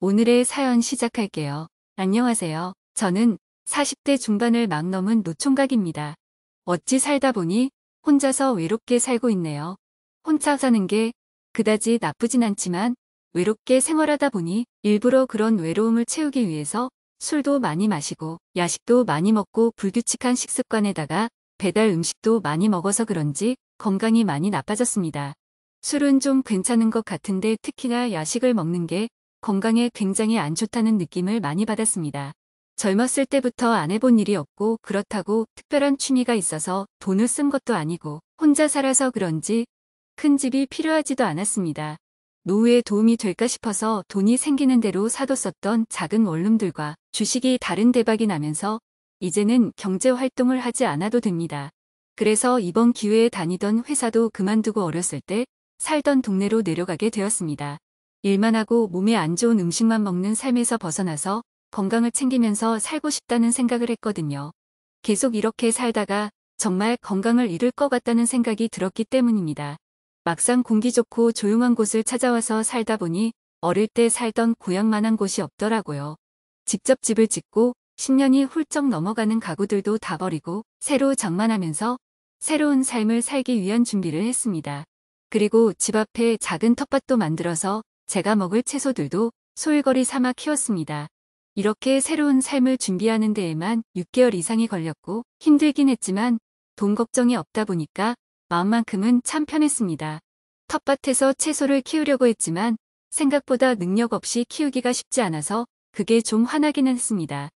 오늘의 사연 시작할게요. 안녕하세요. 저는 40대 중반을 막 넘은 노총각입니다. 어찌 살다 보니 혼자서 외롭게 살고 있네요. 혼자 사는 게 그다지 나쁘진 않지만 외롭게 생활하다 보니 일부러 그런 외로움을 채우기 위해서 술도 많이 마시고 야식도 많이 먹고 불규칙한 식습관에다가 배달 음식도 많이 먹어서 그런지 건강이 많이 나빠졌습니다. 술은 좀 괜찮은 것 같은데 특히나 야식을 먹는 게 건강에 굉장히 안 좋다는 느낌을 많이 받았습니다. 젊었을 때부터 안 해본 일이 없고 그렇다고 특별한 취미가 있어서 돈을 쓴 것도 아니고 혼자 살아서 그런지 큰 집이 필요하지도 않았습니다. 노후에 도움이 될까 싶어서 돈이 생기는 대로 사뒀었던 작은 원룸들과 주식이 다른 대박이 나면서 이제는 경제 활동을 하지 않아도 됩니다. 그래서 이번 기회에 다니던 회사도 그만두고 어렸을 때 살던 동네로 내려가게 되었습니다. 일만 하고 몸에 안 좋은 음식만 먹는 삶에서 벗어나서 건강을 챙기면서 살고 싶다는 생각을 했거든요. 계속 이렇게 살다가 정말 건강을 잃을 것 같다는 생각이 들었기 때문입니다. 막상 공기 좋고 조용한 곳을 찾아와서 살다 보니 어릴 때 살던 고향만한 곳이 없더라고요. 직접 집을 짓고 10년이 훌쩍 넘어가는 가구들도 다 버리고 새로 장만하면서 새로운 삶을 살기 위한 준비를 했습니다. 그리고 집 앞에 작은 텃밭도 만들어서 제가 먹을 채소들도 소일거리 삼아 키웠습니다. 이렇게 새로운 삶을 준비하는 데에만 6개월 이상이 걸렸고 힘들긴 했지만 돈 걱정이 없다 보니까 마음만큼은 참 편했습니다. 텃밭에서 채소를 키우려고 했지만 생각보다 능력 없이 키우기가 쉽지 않아서 그게 좀 화나기는 했습니다.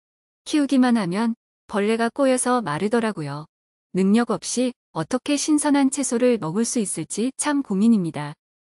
키우기만 하면 벌레가 꼬여서 마르더라고요. 능력 없이 어떻게 신선한 채소를 먹을 수 있을지 참 고민입니다.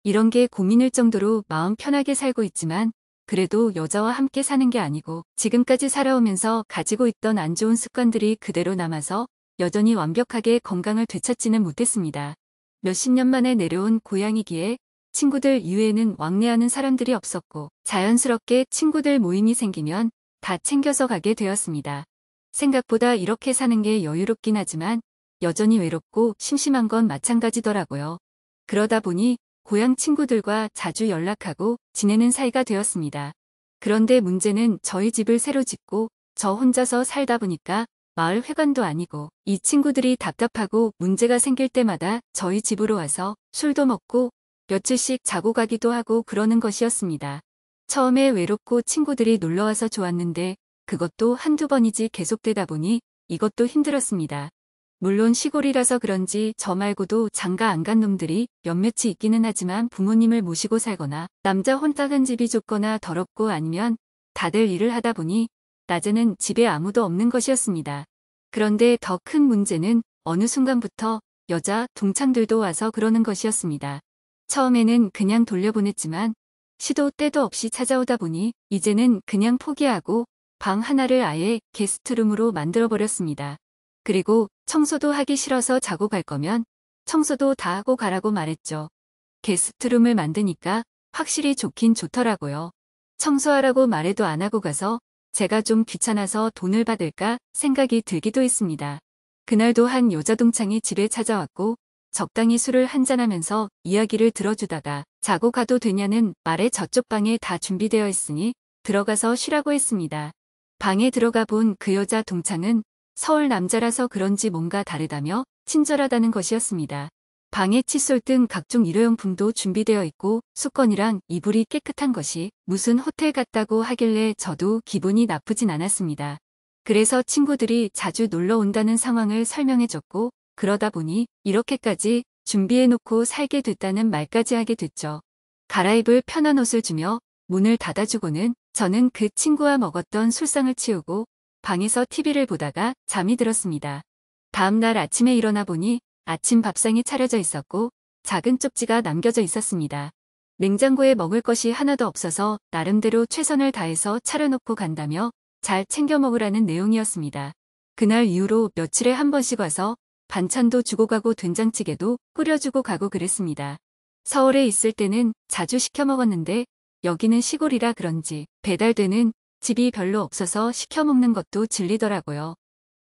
이런 게 고민일 정도로 마음 편하게 살고 있지만 그래도 여자와 함께 사는 게 아니고 지금까지 살아오면서 가지고 있던 안 좋은 습관들이 그대로 남아서 여전히 완벽하게 건강을 되찾지는 못했습니다. 몇십 년 만에 내려온 고향이기에 친구들 이외에는 왕래하는 사람들이 없었고 자연스럽게 친구들 모임이 생기면 다 챙겨서 가게 되었습니다. 생각보다 이렇게 사는 게 여유롭긴 하지만 여전히 외롭고 심심한 건 마찬가지더라고요. 그러다 보니 고향 친구들과 자주 연락하고 지내는 사이가 되었습니다. 그런데 문제는 저희 집을 새로 짓고 저 혼자서 살다 보니까 마을 회관도 아니고 이 친구들이 답답하고 문제가 생길 때마다 저희 집으로 와서 술도 먹고 며칠씩 자고 가기도 하고 그러는 것이었습니다. 처음에 외롭고 친구들이 놀러와서 좋았는데 그것도 한두 번이지 계속되다 보니 이것도 힘들었습니다. 물론 시골이라서 그런지 저 말고도 장가 안 간 놈들이 몇몇이 있기는 하지만 부모님을 모시고 살거나 남자 혼자 간 집이 좁거나 더럽고 아니면 다들 일을 하다 보니 낮에는 집에 아무도 없는 것이었습니다. 그런데 더 큰 문제는 어느 순간부터 여자 동창들도 와서 그러는 것이었습니다. 처음에는 그냥 돌려보냈지만 시도 때도 없이 찾아오다 보니 이제는 그냥 포기하고 방 하나를 아예 게스트룸으로 만들어버렸습니다. 그리고 청소도 하기 싫어서 자고 갈 거면 청소도 다 하고 가라고 말했죠. 게스트룸을 만드니까 확실히 좋긴 좋더라고요. 청소하라고 말해도 안 하고 가서 제가 좀 귀찮아서 돈을 받을까 생각이 들기도 했습니다. 그날도 한 여자 동창이 집에 찾아왔고 적당히 술을 한잔하면서 이야기를 들어주다가 자고 가도 되냐는 말에 저쪽 방에 다 준비되어 있으니 들어가서 쉬라고 했습니다. 방에 들어가 본 그 여자 동창은 서울 남자라서 그런지 뭔가 다르다며 친절하다는 것이었습니다. 방에 칫솔 등 각종 일회용품도 준비되어 있고 수건이랑 이불이 깨끗한 것이 무슨 호텔 같다고 하길래 저도 기분이 나쁘진 않았습니다. 그래서 친구들이 자주 놀러 온다는 상황을 설명해줬고 그러다 보니 이렇게까지 준비해놓고 살게 됐다는 말까지 하게 됐죠. 갈아입을 편한 옷을 주며 문을 닫아주고는 저는 그 친구와 먹었던 술상을 치우고 방에서 TV를 보다가 잠이 들었습니다. 다음날 아침에 일어나 보니 아침 밥상이 차려져 있었고 작은 쪽지가 남겨져 있었습니다. 냉장고에 먹을 것이 하나도 없어서 나름대로 최선을 다해서 차려놓고 간다며 잘 챙겨 먹으라는 내용이었습니다. 그날 이후로 며칠에 한 번씩 와서 반찬도 주고 가고 된장찌개도 끓여주고 가고 그랬습니다. 서울에 있을 때는 자주 시켜 먹었는데 여기는 시골이라 그런지 배달되는 집이 별로 없어서 시켜 먹는 것도 질리더라고요.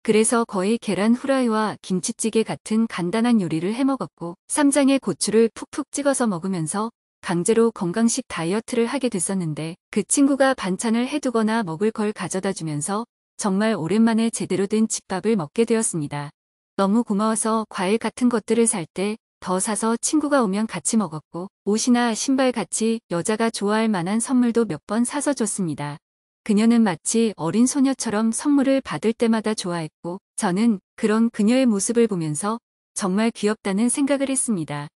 그래서 거의 계란 후라이와 김치찌개 같은 간단한 요리를 해먹었고 쌈장에 고추를 푹푹 찍어서 먹으면서 강제로 건강식 다이어트를 하게 됐었는데 그 친구가 반찬을 해두거나 먹을 걸 가져다 주면서 정말 오랜만에 제대로 된 집밥을 먹게 되었습니다. 너무 고마워서 과일 같은 것들을 살 때 더 사서 친구가 오면 같이 먹었고 옷이나 신발 같이 여자가 좋아할 만한 선물도 몇 번 사서 줬습니다. 그녀는 마치 어린 소녀처럼 선물을 받을 때마다 좋아했고 저는 그런 그녀의 모습을 보면서 정말 귀엽다는 생각을 했습니다.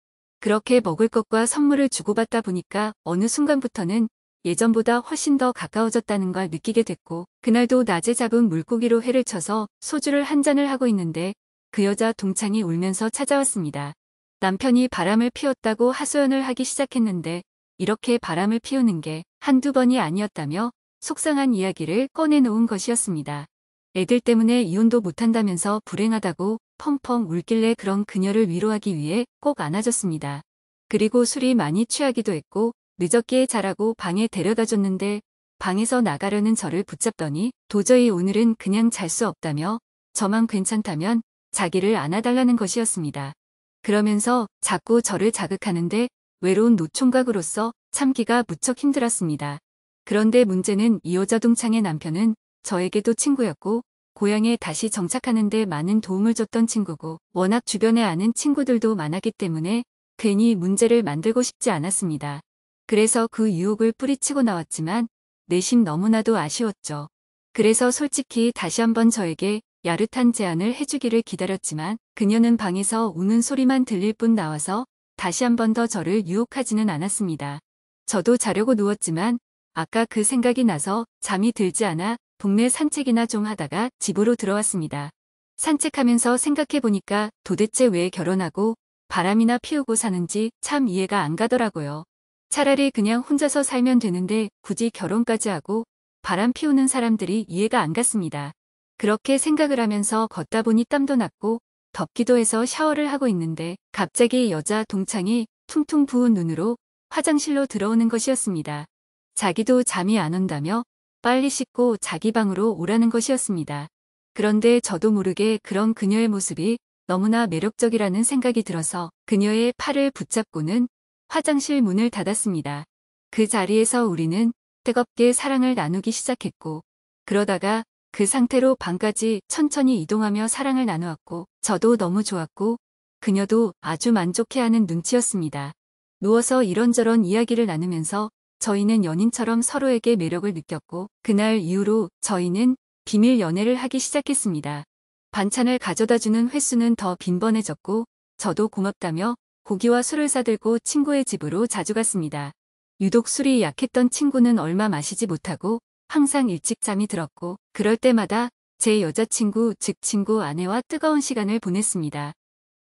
그렇게 먹을 것과 선물을 주고받다 보니까 어느 순간부터는 예전보다 훨씬 더 가까워졌다는 걸 느끼게 됐고 그날도 낮에 잡은 물고기로 회를 쳐서 소주를 한 잔을 하고 있는데 그 여자 동창이 울면서 찾아왔습니다. 남편이 바람을 피웠다고 하소연을 하기 시작했는데 이렇게 바람을 피우는 게 한두 번이 아니었다며 속상한 이야기를 꺼내놓은 것이었습니다. 애들 때문에 이혼도 못한다면서 불행하다고 펑펑 울길래 그런 그녀를 위로하기 위해 꼭 안아줬습니다. 그리고 술이 많이 취하기도 했고 늦었기에 자라고 방에 데려다 줬는데 방에서 나가려는 저를 붙잡더니 도저히 오늘은 그냥 잘 수 없다며 저만 괜찮다면 자기를 안아달라는 것이었습니다. 그러면서 자꾸 저를 자극하는데 외로운 노총각으로서 참기가 무척 힘들었습니다. 그런데 문제는 이호자동창의 남편은 저에게도 친구였고 고향에 다시 정착하는데 많은 도움을 줬던 친구고 워낙 주변에 아는 친구들도 많았기 때문에 괜히 문제를 만들고 싶지 않았습니다. 그래서 그 유혹을 뿌리치고 나왔지만 내심 너무나도 아쉬웠죠. 그래서 솔직히 다시 한번 저에게 야릇한 제안을 해주기를 기다렸지만 그녀는 방에서 우는 소리만 들릴 뿐 나와서 다시 한번 더 저를 유혹하지는 않았습니다. 저도 자려고 누웠지만 아까 그 생각이 나서 잠이 들지 않아 동네 산책이나 좀 하다가 집으로 들어왔습니다. 산책하면서 생각해보니까 도대체 왜 결혼하고 바람이나 피우고 사는지 참 이해가 안 가더라고요. 차라리 그냥 혼자서 살면 되는데 굳이 결혼까지 하고 바람 피우는 사람들이 이해가 안 갔습니다. 그렇게 생각을 하면서 걷다 보니 땀도 났고 덥기도 해서 샤워를 하고 있는데 갑자기 여자 동창이 퉁퉁 부은 눈으로 화장실로 들어오는 것이었습니다. 자기도 잠이 안 온다며 빨리 씻고 자기 방으로 오라는 것이었습니다. 그런데 저도 모르게 그런 그녀의 모습이 너무나 매력적이라는 생각이 들어서 그녀의 팔을 붙잡고는 화장실 문을 닫았습니다. 그 자리에서 우리는 뜨겁게 사랑을 나누기 시작했고 그러다가 그 상태로 방까지 천천히 이동하며 사랑을 나누었고 저도 너무 좋았고 그녀도 아주 만족해하는 눈치였습니다. 누워서 이런저런 이야기를 나누면서 저희는 연인처럼 서로에게 매력을 느꼈고 그날 이후로 저희는 비밀 연애를 하기 시작했습니다. 반찬을 가져다주는 횟수는 더 빈번해졌고 저도 고맙다며 고기와 술을 사들고 친구의 집으로 자주 갔습니다. 유독 술이 약했던 친구는 얼마 마시지 못하고 항상 일찍 잠이 들었고 그럴 때마다 제 여자친구 즉 친구 아내와 뜨거운 시간을 보냈습니다.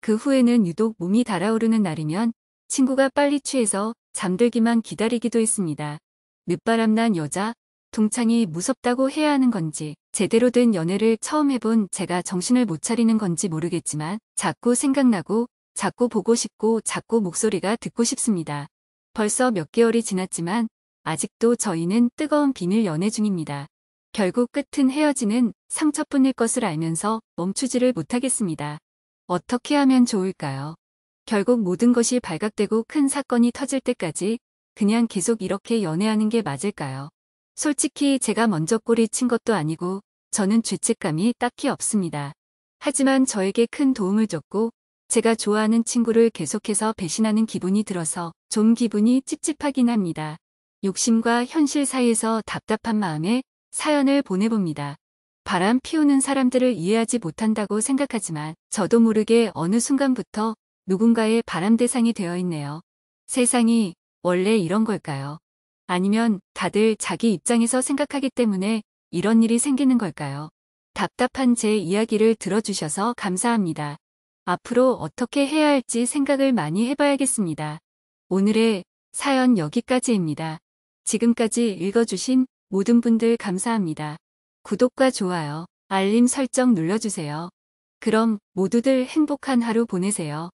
그 후에는 유독 몸이 달아오르는 날이면 친구가 빨리 취해서 잠들기만 기다리기도 했습니다. 늦바람난 여자, 동창이 무섭다고 해야 하는 건지 제대로 된 연애를 처음 해본 제가 정신을 못 차리는 건지 모르겠지만 자꾸 생각나고 자꾸 보고 싶고 자꾸 목소리가 듣고 싶습니다. 벌써 몇 개월이 지났지만 아직도 저희는 뜨거운 비밀 연애 중입니다. 결국 끝은 헤어지는 상처뿐일 것을 알면서 멈추지를 못하겠습니다. 어떻게 하면 좋을까요? 결국 모든 것이 발각되고 큰 사건이 터질 때까지 그냥 계속 이렇게 연애하는 게 맞을까요? 솔직히 제가 먼저 꼬리 친 것도 아니고 저는 죄책감이 딱히 없습니다. 하지만 저에게 큰 도움을 줬고 제가 좋아하는 친구를 계속해서 배신하는 기분이 들어서 좀 기분이 찝찝하긴 합니다. 욕심과 현실 사이에서 답답한 마음에 사연을 보내봅니다. 바람 피우는 사람들을 이해하지 못한다고 생각하지만 저도 모르게 어느 순간부터 누군가의 바람 대상이 되어 있네요. 세상이 원래 이런 걸까요? 아니면 다들 자기 입장에서 생각하기 때문에 이런 일이 생기는 걸까요? 답답한 제 이야기를 들어주셔서 감사합니다. 앞으로 어떻게 해야 할지 생각을 많이 해봐야겠습니다. 오늘의 사연 여기까지입니다. 지금까지 읽어주신 모든 분들 감사합니다. 구독과 좋아요, 알림 설정 눌러주세요. 그럼 모두들 행복한 하루 보내세요.